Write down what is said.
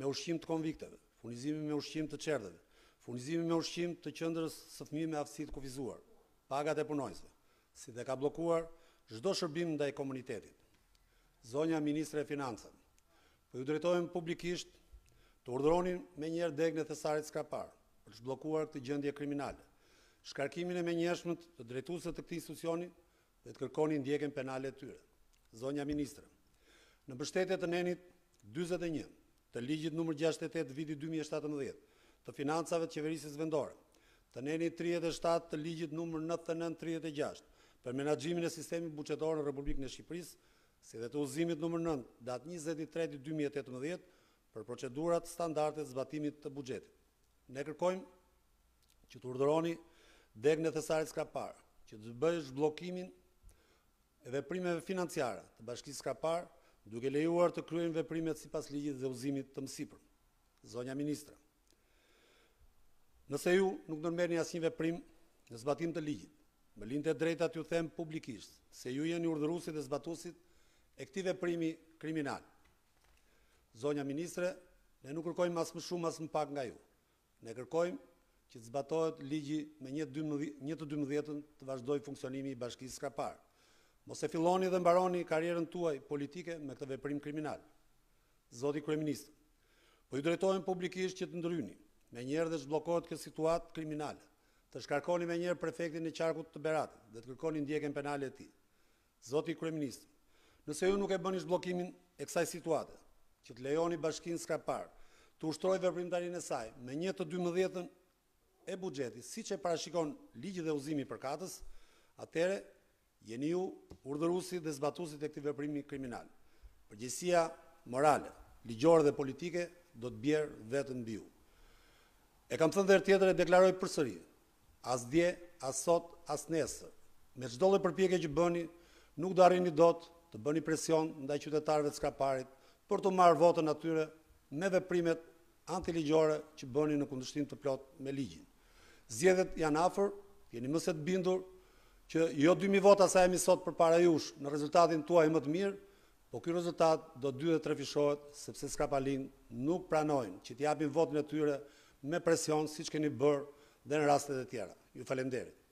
me ushqim të konvikteve, furnizimi me ushqim të qerdheve, furnizimi me ushqim të qëndrës së fmi me aftësit kofizuar, pagat e punojnësve, si dhe ka blokuar zhdo shërbim nda komunitetit. Zonja Ministre e Finansën, për po ju drejtojmë publikisht të urdronin me njerë e thesarit skrapar për shblokuar këtë gjëndje kriminale, shkarkimin e me njëshmët të drejtusët të këti institucioni dhe të kërkonin ndjekin penale të tyre. Zonja Ministre, në bështetet të nenit 21, të ligjit nëmër 68 viti 2017 të financave të qeverisis vendore, të neni 37 të ligjit nëmër 99-36 për menagjimin e sistemi buqetorë në Republikën e Shqipërisë, si dhe të uzimit nëmër 9 datë 23-2018 për procedurat të zbatimit të buqetit. Ne kërkojmë që të urdëroni deg në thesarit skraparë, që të bëjsh blokimin edhe primeve financiare të bashkisë skrapar, duke lejuar të kryen veprimet si pas ligjit dhe uzimit të mësipër. Zonja Ministra, nëse ju nuk nërmer një asin veprim në zbatim të ligjit, më linte drejta të ju them publikisht se ju jeni urdhërusit dhe zbatusit e këti veprimi kriminal. Zonja Ministre, ne nuk kërkojmë asë më shumë, asë më pak nga ju. Ne kërkojmë që të zbatojt ligji me një të dymëdhjetën të vazhdoj funksionimi i bashkisë skrapartë. Mos e filloni dhe mbaroni karjerën tuaj politike me këtë veprim kriminal. Zoti Kreministri, po i drejtojmë publikisht që të ndryni, me njerë dhe zblokohet kësë situatë kriminale, të shkarkoni me njerë prefektin e qarkut të beratit dhe të kërkoni ndjekën penale e ti. Zoti Kreministri, nëse ju nuk e bëni zblokimin e kësaj situate, që të lejoni bashkin s'ka parë, të ushtroj veprim të e saj me një të dy mëdhjetën e bugjeti, si që e parashikon ligjë dhe uzimi për katës, atere jeni ju urdhërusi dhe zbatusit e këti veprimi kriminal. Përgjësia morale, ligjore dhe politike do të bjerë vetën bju. E kam thënë dhe tjetër e deklaroj përsëri, as dje, as sot, as nesër, me qdo dhe përpjeke që bëni, nuk do arini dot të bëni presion ndaj qytetarëve të skraparit për të marë votën atyre me veprimet antiligjore që bëni në kundështim të plot me ligjin. Zjedet janë afer, jeni mëset bindur që jo 2.000 vota sa jemi sot për para jush në rezultatin tuaj më të mirë, po kjo rezultat do 2 dhe 3 fishohet sepse s'ka palin nuk pranojnë që t'japin votën e tyre me presion si që keni bërë dhe në rastet e tjera. Ju falem derit.